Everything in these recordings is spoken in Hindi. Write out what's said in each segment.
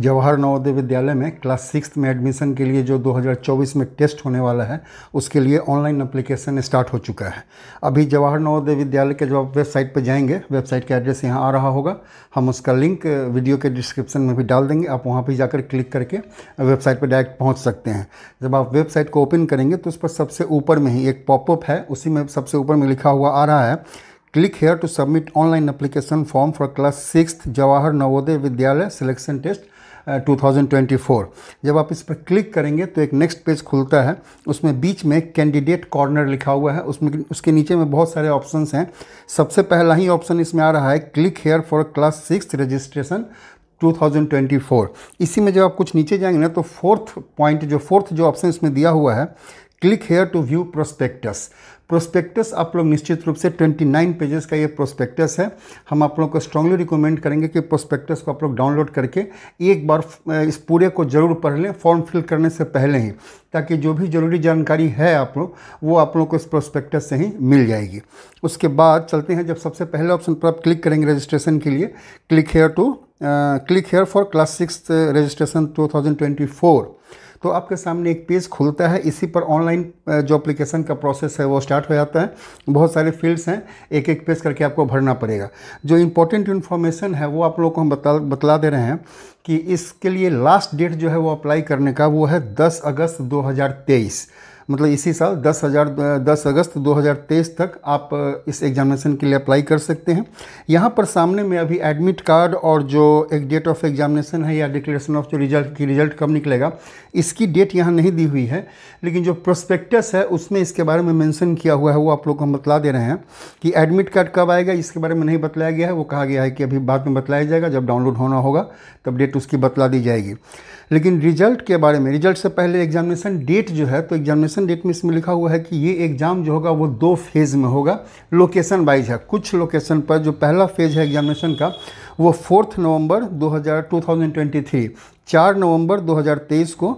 जवाहर नवोदय विद्यालय में क्लास सिक्स में एडमिशन के लिए जो 2024 में टेस्ट होने वाला है उसके लिए ऑनलाइन अप्लीकेशन स्टार्ट हो चुका है अभी जवाहर नवोदय विद्यालय के जब आप वेबसाइट पर जाएंगे वेबसाइट का एड्रेस यहाँ आ रहा होगा हम उसका लिंक वीडियो के डिस्क्रिप्शन में भी डाल देंगे आप वहाँ पर जाकर क्लिक करके वेबसाइट पर डायरेक्ट पहुँच सकते हैं जब आप वेबसाइट को ओपन करेंगे तो उस पर सबसे ऊपर में ही एक पॉपअप है उसी में सबसे ऊपर में लिखा हुआ आ रहा है click here to submit online application form for class six Jawahar Navodaya Vidyalaya selection test 2024 जब आप इस पर क्लिक करेंगे तो एक नेक्स्ट पेज खुलता है उसमें बीच में कैंडिडेट कॉर्नर लिखा हुआ है उसमें उसके नीचे में बहुत सारे ऑप्शन हैं सबसे पहला ही ऑप्शन इसमें आ रहा है click here for class six registration 2024 इसी में जब आप कुछ नीचे जाएंगे ना तो फोर्थ पॉइंट जो फोर्थ जो ऑप्शन इसमें दिया हुआ है click here to view prospectus prospectus आप लोग निश्चित रूप से 29 पेजेस का ये प्रोस्पेक्टस है हम आप लोग को स्ट्रांगली रिकमेंड करेंगे कि प्रोस्पेक्टस को आप लोग डाउनलोड करके एक बार इस पूरे को जरूर पढ़ लें फॉर्म फिल करने से पहले ही ताकि जो भी ज़रूरी जानकारी है आप लोग वो आप लोग को इस प्रोस्पेक्टस से ही मिल जाएगी उसके बाद चलते हैं जब सबसे पहले ऑप्शन पर आप क्लिक करेंगे रजिस्ट्रेशन के लिए click here to click here for class six registration to तो आपके सामने एक पेज खुलता है इसी पर ऑनलाइन जो अप्लीकेशन का प्रोसेस है वो स्टार्ट हो जाता है बहुत सारे फील्ड्स हैं एक एक पेज करके आपको भरना पड़ेगा जो इंपॉर्टेंट इन्फॉर्मेशन है वो आप लोग को हम बता बतला दे रहे हैं कि इसके लिए लास्ट डेट जो है वो अप्लाई करने का वो है दस अगस्त दो मतलब इसी साल 10 हज़ार दस अगस्त 2023 तक आप इस एग्जामिनेशन के लिए अप्लाई कर सकते हैं यहाँ पर सामने में अभी एडमिट कार्ड और जो एक डेट ऑफ एग्जामिनेशन है या डिक्लेरेशन ऑफ जो रिजल्ट की रिजल्ट कब निकलेगा इसकी डेट यहाँ नहीं दी हुई है लेकिन जो प्रोस्पेक्टस है उसमें इसके बारे में मैंसन किया हुआ है वो आप लोग को हम बतला दे रहे हैं कि एडमिट कार्ड कब आएगा इसके बारे में नहीं बतलाया गया है वो कहा गया है कि अभी बाद में बतलाया जाएगा जब डाउनलोड होना होगा तब डेट उसकी बतला दी जाएगी लेकिन रिजल्ट के बारे में रिजल्ट से पहले एग्जामिनेशन डेट जो है तो एग्जामिनेशन एग्जामिनेशन डेट में इसमें लिखा हुआ है कि ये एग्ज़ाम जो होगा वो दो फेज़ में होगा लोकेशन वाइज है कुछ लोकेशन पर जो पहला फेज़ है एग्जामिनेशन का वो फोर्थ नवंबर 2000 2023 चार नवंबर 2023 को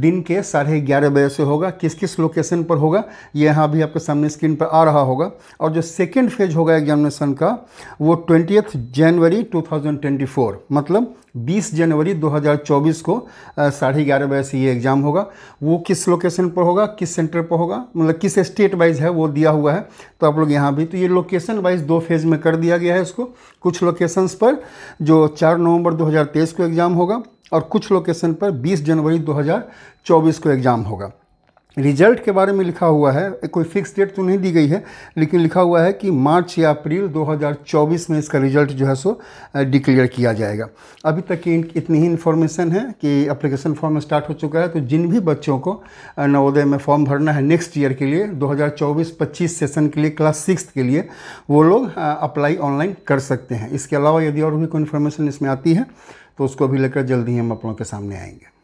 दिन के साढ़े ग्यारह बजे से होगा किस किस लोकेशन पर होगा ये यहाँ भी आपके सामने स्क्रीन पर आ रहा होगा और जो सेकेंड फेज होगा एग्जामिनेशन का वो ट्वेंटी जनवरी 2024 मतलब 20 जनवरी 2024 को साढ़े ग्यारह बजे से ये एग्ज़ाम होगा वो किस लोकेशन पर होगा किस सेंटर पर होगा मतलब किस स्टेट वाइज है वो दिया हुआ है तो आप लोग यहाँ भी तो ये लोकेशन वाइज दो फेज में कर दिया गया है इसको कुछ लोकेशंस पर जो 4 नवंबर 2023 को एग्ज़ाम होगा और कुछ लोकेशन पर 20 जनवरी 2024 को एग्ज़ाम होगा रिजल्ट के बारे में लिखा हुआ है कोई फिक्स डेट तो नहीं दी गई है लेकिन लिखा हुआ है कि मार्च या अप्रैल 2024 में इसका रिजल्ट जो है सो डिक्लेयर किया जाएगा अभी तक की इतनी ही इन्फॉर्मेशन है कि अप्लीकेशन फॉर्म स्टार्ट हो चुका है तो जिन भी बच्चों को नवोदय में फॉर्म भरना है नेक्स्ट ईयर के लिए 2024-25 सेशन के लिए क्लास सिक्स के लिए वो लोग अप्लाई ऑनलाइन कर सकते हैं इसके अलावा यदि और भी कोई इन्फॉर्मेशन इसमें आती है तो उसको भी लेकर जल्दी हम अपनों के सामने आएंगे